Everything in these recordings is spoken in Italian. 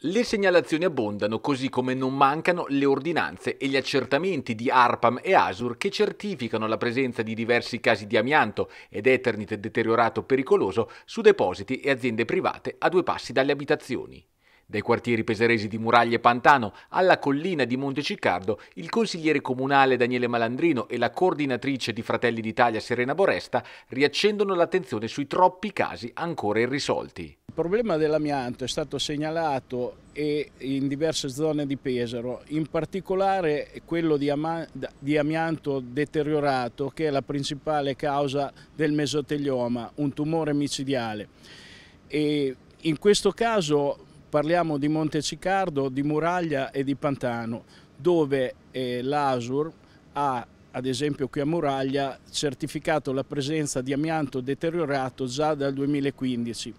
Le segnalazioni abbondano, così come non mancano le ordinanze e gli accertamenti di ARPAM e ASUR che certificano la presenza di diversi casi di amianto ed eternit deteriorato pericoloso su depositi e aziende private a due passi dalle abitazioni. Dai quartieri peseresi di Muraglia e Pantano alla collina di Monteciccardo, il consigliere comunale Daniele Malandrino e la coordinatrice di Fratelli d'Italia Serena Boresta riaccendono l'attenzione sui troppi casi ancora irrisolti problema dell'amianto è stato segnalato in diverse zone di Pesaro, in particolare quello di, di amianto deteriorato che è la principale causa del mesotelioma, un tumore micidiale. E in questo caso parliamo di Montecicardo, di Muraglia e di Pantano, dove eh, l'ASUR ha ad esempio qui a Muraglia, certificato la presenza di amianto deteriorato già dal 2015.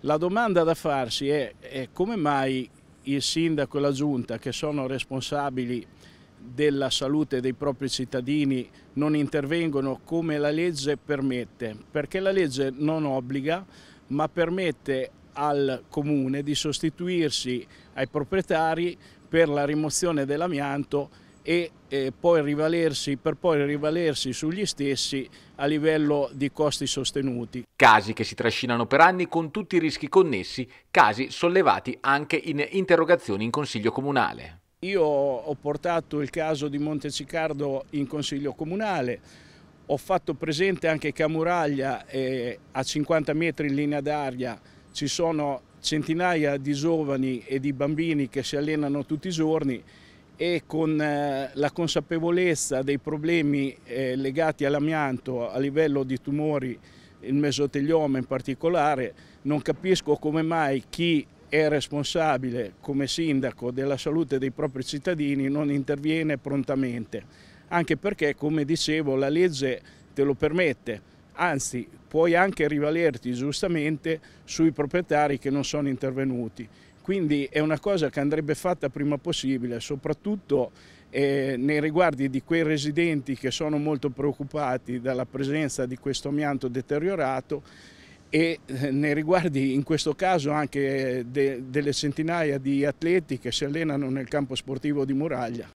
La domanda da farsi è, è come mai il sindaco e la giunta che sono responsabili della salute dei propri cittadini non intervengono come la legge permette, perché la legge non obbliga ma permette al comune di sostituirsi ai proprietari per la rimozione dell'amianto e eh, poi rivalersi, per poi rivalersi sugli stessi a livello di costi sostenuti. Casi che si trascinano per anni con tutti i rischi connessi, casi sollevati anche in interrogazioni in Consiglio Comunale. Io ho portato il caso di Montecicardo in Consiglio Comunale, ho fatto presente anche che a Muraglia eh, a 50 metri in linea d'aria ci sono centinaia di giovani e di bambini che si allenano tutti i giorni e con eh, la consapevolezza dei problemi eh, legati all'amianto a livello di tumori, il mesotelioma in particolare, non capisco come mai chi è responsabile come sindaco della salute dei propri cittadini non interviene prontamente, anche perché come dicevo la legge te lo permette, anzi puoi anche rivalerti giustamente sui proprietari che non sono intervenuti. Quindi è una cosa che andrebbe fatta prima possibile, soprattutto eh, nei riguardi di quei residenti che sono molto preoccupati dalla presenza di questo amianto deteriorato e eh, nei riguardi in questo caso anche de delle centinaia di atleti che si allenano nel campo sportivo di Muraglia.